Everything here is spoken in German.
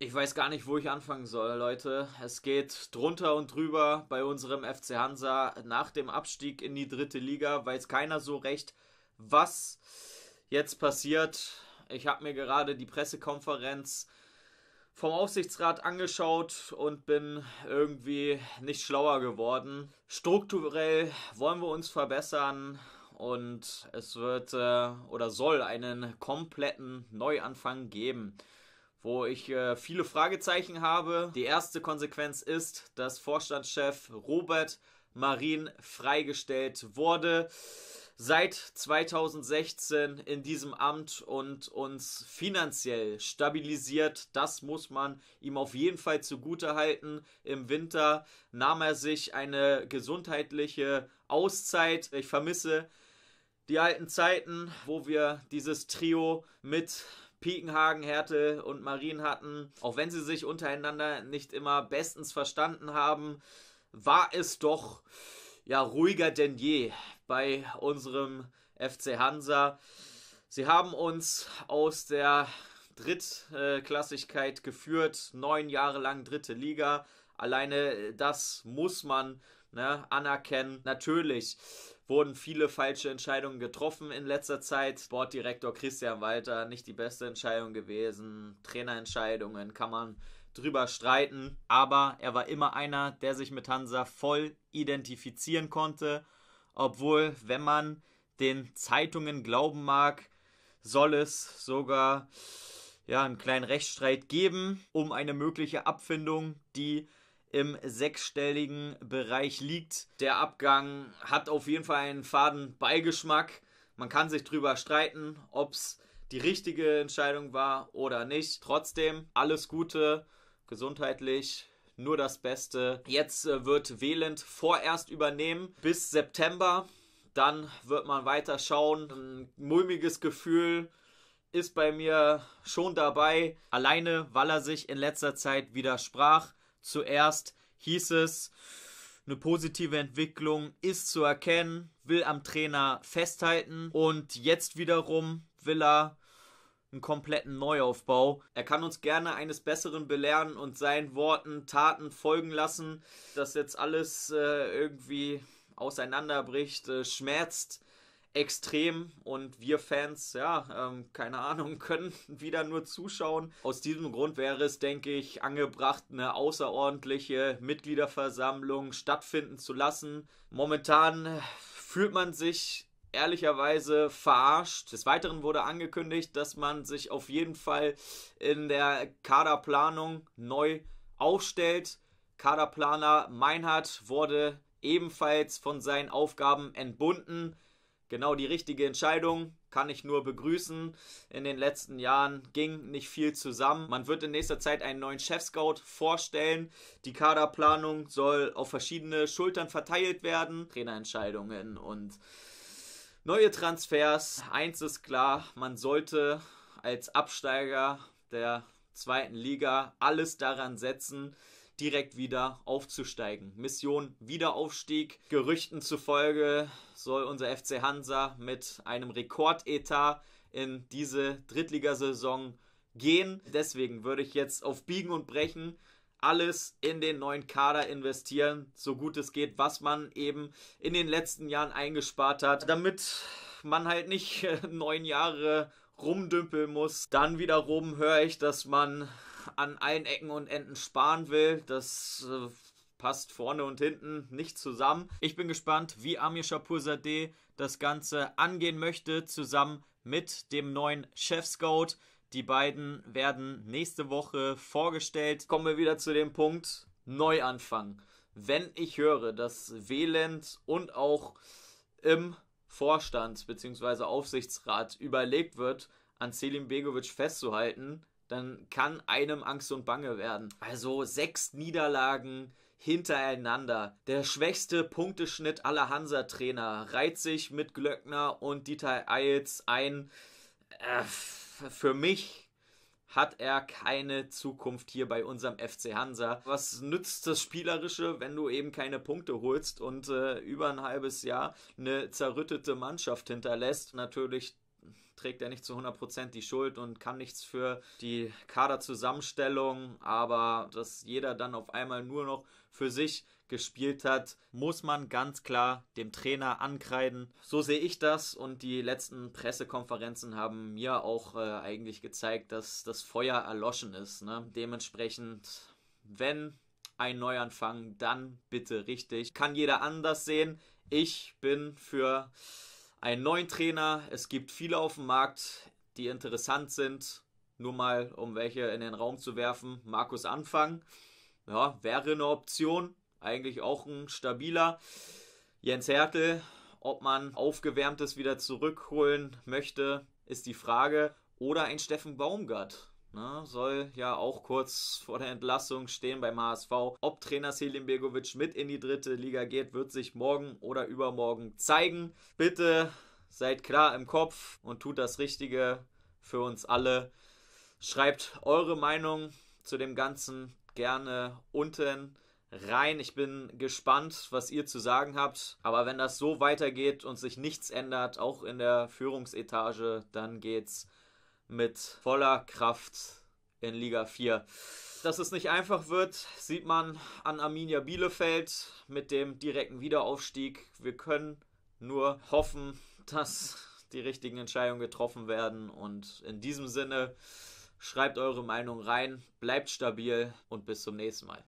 Ich weiß gar nicht, wo ich anfangen soll, Leute. Es geht drunter und drüber bei unserem FC Hansa nach dem Abstieg in die dritte Liga. Weiß keiner so recht, was jetzt passiert. Ich habe mir gerade die Pressekonferenz vom Aufsichtsrat angeschaut und bin irgendwie nicht schlauer geworden. Strukturell wollen wir uns verbessern und es wird äh, oder soll einen kompletten Neuanfang geben wo ich äh, viele Fragezeichen habe. Die erste Konsequenz ist, dass Vorstandschef Robert Marin freigestellt wurde seit 2016 in diesem Amt und uns finanziell stabilisiert. Das muss man ihm auf jeden Fall zugutehalten. Im Winter nahm er sich eine gesundheitliche Auszeit. Ich vermisse die alten Zeiten, wo wir dieses Trio mit Piekenhagen, Härte und Marien hatten. Auch wenn sie sich untereinander nicht immer bestens verstanden haben, war es doch ja ruhiger denn je bei unserem FC Hansa. Sie haben uns aus der Drittklassigkeit geführt, neun Jahre lang dritte Liga. Alleine das muss man ne, anerkennen. Natürlich wurden viele falsche Entscheidungen getroffen in letzter Zeit. Sportdirektor Christian Walter, nicht die beste Entscheidung gewesen. Trainerentscheidungen kann man drüber streiten. Aber er war immer einer, der sich mit Hansa voll identifizieren konnte. Obwohl, wenn man den Zeitungen glauben mag, soll es sogar ja, einen kleinen Rechtsstreit geben um eine mögliche Abfindung, die im sechsstelligen Bereich liegt. Der Abgang hat auf jeden Fall einen faden Beigeschmack. Man kann sich drüber streiten, ob es die richtige Entscheidung war oder nicht. Trotzdem alles Gute, gesundheitlich, nur das Beste. Jetzt äh, wird Wählend vorerst übernehmen bis September. Dann wird man weiter schauen. Ein mulmiges Gefühl ist bei mir schon dabei, alleine weil er sich in letzter Zeit widersprach. Zuerst hieß es, eine positive Entwicklung ist zu erkennen, will am Trainer festhalten und jetzt wiederum will er einen kompletten Neuaufbau. Er kann uns gerne eines Besseren belehren und seinen Worten, Taten folgen lassen. Dass jetzt alles äh, irgendwie auseinanderbricht, äh, schmerzt extrem und wir Fans, ja, ähm, keine Ahnung, können wieder nur zuschauen. Aus diesem Grund wäre es, denke ich, angebracht, eine außerordentliche Mitgliederversammlung stattfinden zu lassen. Momentan fühlt man sich ehrlicherweise verarscht. Des Weiteren wurde angekündigt, dass man sich auf jeden Fall in der Kaderplanung neu aufstellt. Kaderplaner Meinhardt wurde ebenfalls von seinen Aufgaben entbunden genau die richtige Entscheidung. Kann ich nur begrüßen. In den letzten Jahren ging nicht viel zusammen. Man wird in nächster Zeit einen neuen Chef-Scout vorstellen. Die Kaderplanung soll auf verschiedene Schultern verteilt werden. Trainerentscheidungen und neue Transfers. Eins ist klar, man sollte als Absteiger der zweiten Liga alles daran setzen, direkt wieder aufzusteigen. Mission Wiederaufstieg. Gerüchten zufolge soll unser FC Hansa mit einem Rekordetat in diese Drittligasaison gehen. Deswegen würde ich jetzt auf Biegen und Brechen alles in den neuen Kader investieren, so gut es geht, was man eben in den letzten Jahren eingespart hat, damit man halt nicht äh, neun Jahre rumdümpeln muss. Dann wiederum höre ich, dass man an allen Ecken und Enden sparen will. Das äh, passt vorne und hinten nicht zusammen. Ich bin gespannt, wie Amir Shapur Shapurzadeh das Ganze angehen möchte, zusammen mit dem neuen Chef-Scout. Die beiden werden nächste Woche vorgestellt. Kommen wir wieder zu dem Punkt Neuanfang. Wenn ich höre, dass Wählend und auch im Vorstand bzw. Aufsichtsrat überlegt wird, an Selim Begovic festzuhalten, dann kann einem Angst und Bange werden. Also sechs Niederlagen hintereinander. Der schwächste Punkteschnitt aller Hansa-Trainer reiht sich mit Glöckner und Dieter Eils ein. Äh, für mich hat er keine Zukunft hier bei unserem FC Hansa. Was nützt das Spielerische, wenn du eben keine Punkte holst und äh, über ein halbes Jahr eine zerrüttete Mannschaft hinterlässt? Natürlich trägt er nicht zu 100% die Schuld und kann nichts für die Kaderzusammenstellung, aber dass jeder dann auf einmal nur noch für sich gespielt hat, muss man ganz klar dem Trainer ankreiden. So sehe ich das und die letzten Pressekonferenzen haben mir auch äh, eigentlich gezeigt, dass das Feuer erloschen ist. Ne? Dementsprechend, wenn ein Neuanfang, dann bitte richtig. Kann jeder anders sehen. Ich bin für einen neuen Trainer. Es gibt viele auf dem Markt, die interessant sind. Nur mal, um welche in den Raum zu werfen. Markus Anfang. Ja, wäre eine Option. Eigentlich auch ein stabiler. Jens Hertel, ob man Aufgewärmtes wieder zurückholen möchte, ist die Frage. Oder ein Steffen Baumgart. Ne, soll ja auch kurz vor der Entlassung stehen beim HSV. Ob Trainer Selim Begovic mit in die dritte Liga geht, wird sich morgen oder übermorgen zeigen. Bitte seid klar im Kopf und tut das Richtige für uns alle. Schreibt eure Meinung zu dem Ganzen gerne unten rein. Ich bin gespannt, was ihr zu sagen habt. Aber wenn das so weitergeht und sich nichts ändert, auch in der Führungsetage, dann geht's mit voller Kraft in Liga 4. Dass es nicht einfach wird, sieht man an Arminia Bielefeld mit dem direkten Wiederaufstieg. Wir können nur hoffen, dass die richtigen Entscheidungen getroffen werden. Und in diesem Sinne, schreibt eure Meinung rein, bleibt stabil und bis zum nächsten Mal.